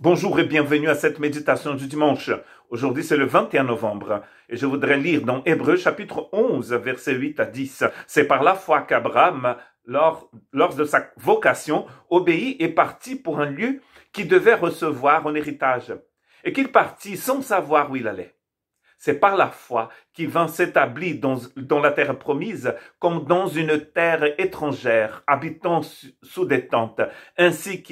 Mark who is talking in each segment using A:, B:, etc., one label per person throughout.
A: Bonjour et bienvenue à cette méditation du dimanche. Aujourd'hui, c'est le 21 novembre et je voudrais lire dans Hébreu chapitre 11, versets 8 à 10. C'est par la foi qu'Abraham, lors, de sa vocation, obéit et partit pour un lieu qui devait recevoir un héritage et qu'il partit sans savoir où il allait. C'est par la foi qu'il vint s'établir dans, la terre promise comme dans une terre étrangère, habitant sous des tentes, ainsi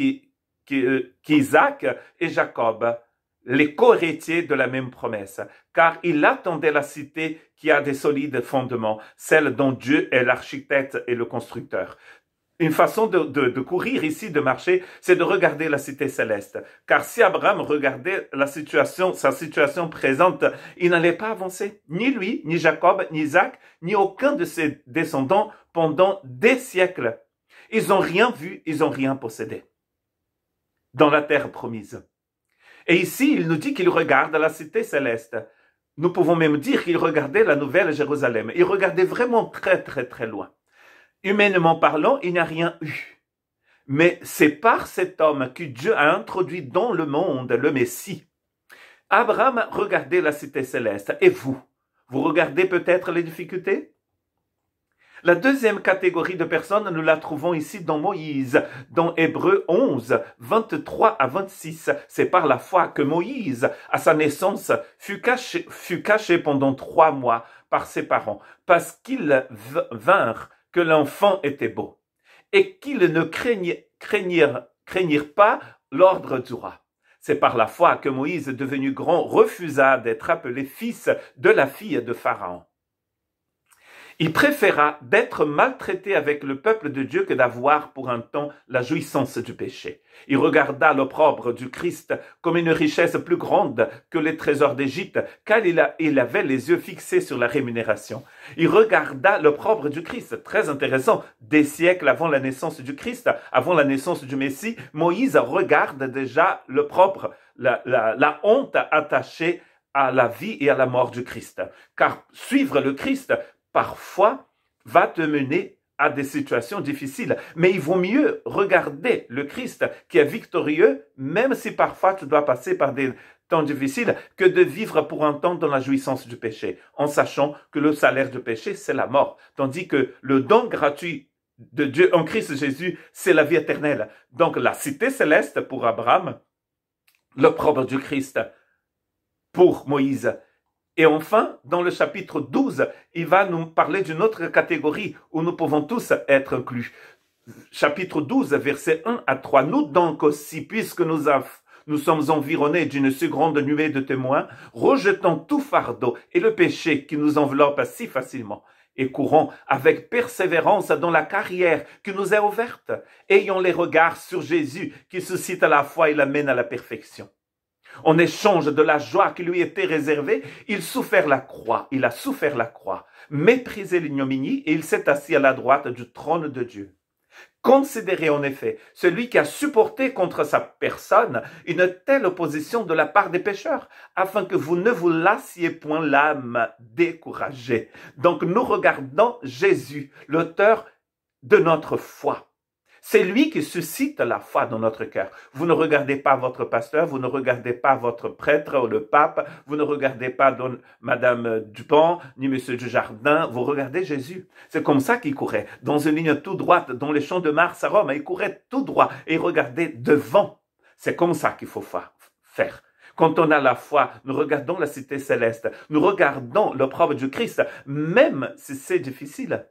A: euh, qu'Isaac et Jacob, les co-héritiers de la même promesse, car ils attendaient la cité qui a des solides fondements, celle dont Dieu est l'architecte et le constructeur. Une façon de, de courir ici, de marcher, c'est de regarder la cité céleste. Car si Abraham regardait la situation, sa situation présente, il n'allait pas avancer. Ni lui, ni Jacob, ni Isaac, ni aucun de ses descendants pendant des siècles. Ils n'ont rien vu, ils n'ont rien possédé dans la terre promise. Et ici, il nous dit qu'il regarde la cité céleste. Nous pouvons même dire qu'il regardait la nouvelle Jérusalem. Il regardait vraiment très très très loin. Humainement parlant, il n'y rien eu. Mais c'est par cet homme que Dieu a introduit dans le monde le Messie. Abraham regardait la cité céleste. Et vous, vous regardez peut-être les difficultés la deuxième catégorie de personnes, nous la trouvons ici dans Moïse, dans Hébreu 11, 23 à 26. C'est par la foi que Moïse, à sa naissance, fut caché, pendant trois mois par ses parents, parce qu'ils vinrent que l'enfant était beau, et qu'ils ne craignirent pas l'ordre du roi. C'est par la foi que Moïse, devenu grand, refusa d'être appelé fils de la fille de Pharaon. Il préféra d'être maltraité avec le peuple de Dieu que d'avoir pour un temps la jouissance du péché. Il regarda l'opprobre du Christ comme une richesse plus grande que les trésors d'Égypte, car il, avait les yeux fixés sur la rémunération. Il regarda l'opprobre du Christ, très intéressant. Des siècles avant la naissance du Christ, avant la naissance du Messie, Moïse regarde déjà l'opprobre, la, la honte attachée à la vie et à la mort du Christ. Car suivre le Christ parfois va te mener à des situations difficiles. Mais il vaut mieux regarder le Christ qui est victorieux, même si parfois tu dois passer par des temps difficiles, que de vivre pour un temps dans la jouissance du péché, en sachant que le salaire du péché, c'est la mort, tandis que le don gratuit de Dieu en Christ Jésus, c'est la vie éternelle. Donc la cité céleste pour Abraham, le propre du Christ pour Moïse et enfin, dans le chapitre 12, il va nous parler d'une autre catégorie où nous pouvons tous être inclus. Chapitre 12, versets 1 à 3. Nous donc aussi, puisque nous sommes environnés d'une si grande nuée de témoins, rejetons tout fardeau et le péché qui nous enveloppe si facilement, et courons avec persévérance dans la carrière qui nous est ouverte, ayant les regards sur Jésus qui suscite à la foi et l'amène à la perfection. En échange de la joie qui lui était réservée, il souffert la croix, il a souffert la croix, méprisé l'ignominie et il s'est assis à la droite du trône de Dieu. Considérez en effet celui qui a supporté contre sa personne une telle opposition de la part des pécheurs, afin que vous ne vous lassiez point l'âme découragée. Donc nous regardons Jésus, l'auteur de notre foi. C'est lui qui suscite la foi dans notre cœur. Vous ne regardez pas votre pasteur, vous ne regardez pas votre prêtre ou le pape, vous ne regardez pas Madame Dupont ni Monsieur Dujardin, vous regardez Jésus. C'est comme ça qu'il courait, dans une ligne tout droite, dans les champs de Mars à Rome. Il courait tout droit et regardait devant. C'est comme ça qu'il faut faire. Quand on a la foi, nous regardons la cité céleste, nous regardons le propre du Christ, même si c'est difficile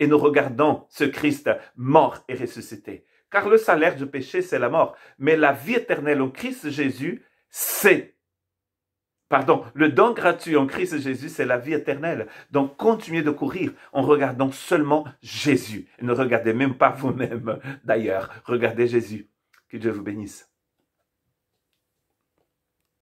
A: et nous regardons ce Christ mort et ressuscité. Car le salaire du péché, c'est la mort. Mais la vie éternelle en Christ Jésus, c'est... Pardon, le don gratuit en Christ Jésus, c'est la vie éternelle. Donc continuez de courir en regardant seulement Jésus. ne regardez même pas vous-même d'ailleurs. Regardez Jésus. Que Dieu vous bénisse.